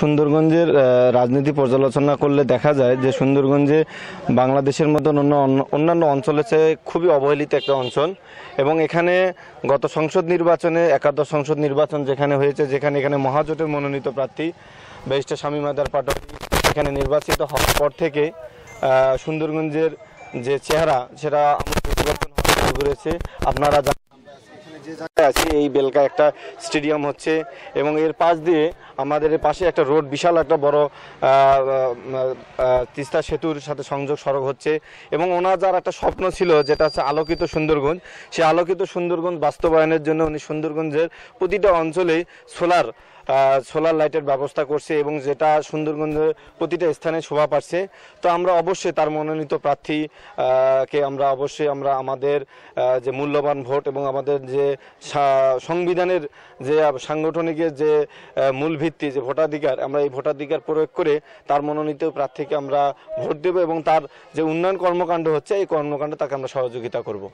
সুন্দরগঞ্জের রাজনীতি পর্যালোচনা করলে দেখা যায় যে সুন্দরগঞ্জে বাংলাদেশের মতন অন্য অন্যান্য অঞ্চলের চেয়ে খুবই অবহেলিত একটা অঞ্চল এবং এখানে গত সংসদ নির্বাচনে একাদশ সংসদ নির্বাচন যেখানে হয়েছে যেখানে এখানে মহাজোটের মনোনীত প্রার্থী ব্যারিস্টার স্বামী মাদার পাঠক এখানে নির্বাচিত হওয়ার পর থেকে সুন্দরগঞ্জের যে চেহারা সেটা পরিবর্তন হতে শুরু করেছে আপনারা যে জায়গায় এই বেলকা একটা স্টেডিয়াম হচ্ছে এবং এর পাশ দিয়ে আমাদের পাশে একটা রোড বিশাল একটা বড় তিস্তা সেতুর সাথে সংযোগ সড়ক হচ্ছে এবং ওনার যার একটা স্বপ্ন ছিল যেটা হচ্ছে আলোকিত সুন্দরগঞ্জ সেই আলোকিত সুন্দরগঞ্জ বাস্তবায়নের জন্য উনি সুন্দরগঞ্জের প্রতিটা অঞ্চলে সোলার সোলার লাইটের ব্যবস্থা করছে এবং যেটা সুন্দরগঞ্জের প্রতিটা স্থানে শোভা পাচ্ছে তো আমরা অবশ্যই তার মনোনীত প্রার্থী কে আমরা অবশ্যই আমরা আমাদের যে মূল্যবান ভোট এবং আমাদের যে সংবিধানের যে সাংগঠনিকের যে মূল ভিত্তি যে ভোটাধিকার আমরা এই ভোটাধিকার প্রয়োগ করে তার মনোনীত প্রার্থীকে আমরা ভোট দেব এবং তার যে উন্নয়ন কর্মকাণ্ড হচ্ছে এই কর্মকাণ্ডে তাকে আমরা সহযোগিতা করব